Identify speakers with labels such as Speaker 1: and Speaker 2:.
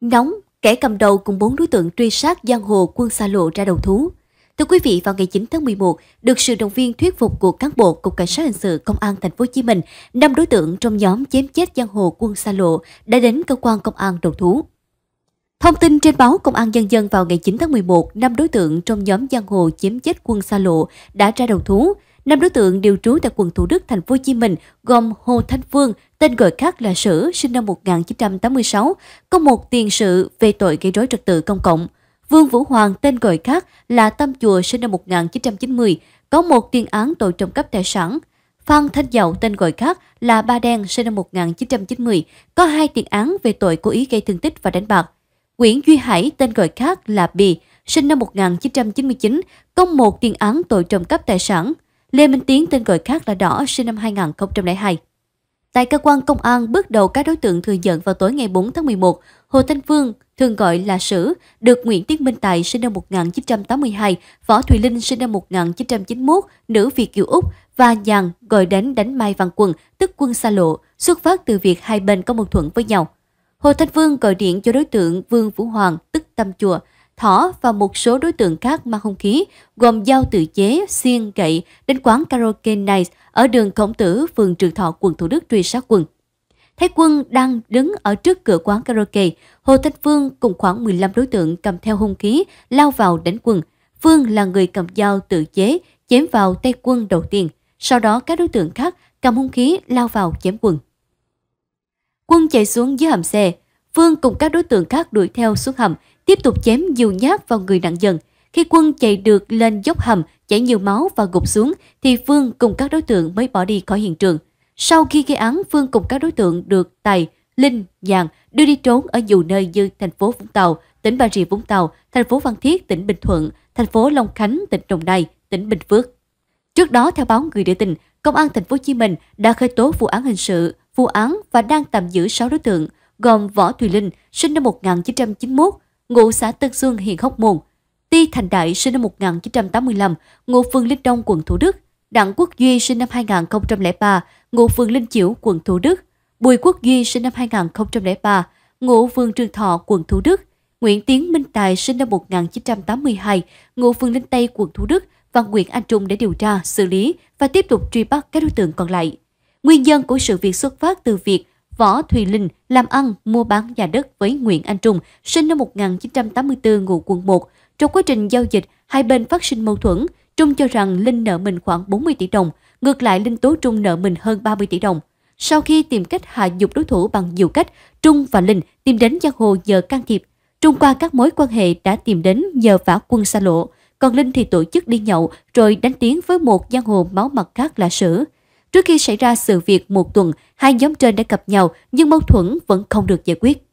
Speaker 1: Nóng, kẻ cầm đầu cùng bốn đối tượng truy sát giang hồ quân xa lộ ra đầu thú. Thưa quý vị, vào ngày 9 tháng 11, được sự động viên thuyết phục của cán bộ Cục Cảnh sát hình sự Công an Thành phố Hồ Chí Minh, năm đối tượng trong nhóm chém chết giang hồ quân xa lộ đã đến cơ quan công an đầu thú. Thông tin trên báo Công an Nhân dân vào ngày 9 tháng 11, năm đối tượng trong nhóm giang hồ chiếm chết quân xa lộ đã ra đầu thú. Năm đối tượng đều trú tại quận Thủ Đức, thành phố Hồ Chí Minh gồm Hồ Thanh Phương, tên gọi khác là Sử, sinh năm 1986, có một tiền sự về tội gây rối trật tự công cộng. Vương Vũ Hoàng, tên gọi khác là Tâm Chùa, sinh năm 1990, có một tiền án tội trộm cắp tài sản. Phan Thanh Dậu, tên gọi khác là Ba Đen, sinh năm 1990, có hai tiền án về tội cố ý gây thương tích và đánh bạc. Nguyễn Duy Hải, tên gọi khác là Bì, sinh năm 1999, có một tiền án tội trộm cắp tài sản. Lê Minh Tiến tên gọi khác là Đỏ sinh năm 2002. Tại cơ quan công an, bước đầu các đối tượng thừa nhận vào tối ngày 4 tháng 11, Hồ Thanh Phương, thường gọi là Sử, được Nguyễn Tiến Minh Tài sinh năm 1982, Võ Thùy Linh sinh năm 1991, nữ Việt kiều Úc và Nhàn gọi đến đánh Mai Văn Quân, tức quân xa lộ, xuất phát từ việc hai bên có mâu thuẫn với nhau. Hồ Thanh Phương gọi điện cho đối tượng Vương Vũ Hoàng, tức Tâm Chùa, Thỏ và một số đối tượng khác mang hung khí gồm dao tự chế, xiên, gậy đến quán karaoke Nice ở đường Khổng Tử, phường Trường Thọ, quận Thủ Đức truy sát quân. Thấy quân đang đứng ở trước cửa quán karaoke, Hồ Thanh Phương cùng khoảng 15 đối tượng cầm theo hung khí lao vào đánh quân. Phương là người cầm dao tự chế, chém vào tay quân đầu tiên. Sau đó các đối tượng khác cầm hung khí lao vào chém quân. Quân chạy xuống dưới hầm xe, Phương cùng các đối tượng khác đuổi theo xuống hầm, tiếp tục chém nhiều nhát vào người nạn nhân. Khi quân chạy được lên dốc hầm, chảy nhiều máu và gục xuống, thì Phương cùng các đối tượng mới bỏ đi khỏi hiện trường. Sau khi gây án, Phương cùng các đối tượng được Tài, Linh, Nhàn đưa đi trốn ở nhiều nơi như thành phố Vũng Tàu, tỉnh Bà Rịa Vũng Tàu, thành phố Phan Thiết, tỉnh Bình Thuận, thành phố Long Khánh, tỉnh Đồng Nai, tỉnh Bình Phước. Trước đó, theo báo Người Đưa Tin, Công an thành phố Hồ Chí Minh đã khởi tố vụ án hình sự, vụ án và đang tạm giữ 6 đối tượng – gồm Võ Thùy Linh sinh năm 1991, ngụ xã Tân xuân huyện Hóc Môn, Ti Thành Đại sinh năm 1985, ngụ phường Linh Đông, quận Thủ Đức, Đặng Quốc Duy sinh năm 2003, ngụ phường Linh Chiểu, quận Thủ Đức, Bùi Quốc Duy sinh năm 2003, ngụ phường Trường Thọ, quận Thủ Đức, Nguyễn Tiến Minh Tài sinh năm 1982, ngụ phường Linh Tây, quận Thủ Đức và Nguyễn Anh Trung để điều tra, xử lý và tiếp tục truy bắt các đối tượng còn lại. Nguyên nhân của sự việc xuất phát từ việc Võ Thùy Linh làm ăn mua bán nhà đất với Nguyễn Anh Trung, sinh năm 1984 ngụ quận 1. Trong quá trình giao dịch, hai bên phát sinh mâu thuẫn. Trung cho rằng Linh nợ mình khoảng 40 tỷ đồng, ngược lại Linh tố Trung nợ mình hơn 30 tỷ đồng. Sau khi tìm cách hạ dục đối thủ bằng nhiều cách, Trung và Linh tìm đến giang hồ nhờ can thiệp. Trung qua các mối quan hệ đã tìm đến nhờ vả quân xa lộ, còn Linh thì tổ chức đi nhậu rồi đánh tiếng với một giang hồ máu mặt khác là Sử. Trước khi xảy ra sự việc một tuần, hai nhóm trên đã gặp nhau nhưng mâu thuẫn vẫn không được giải quyết.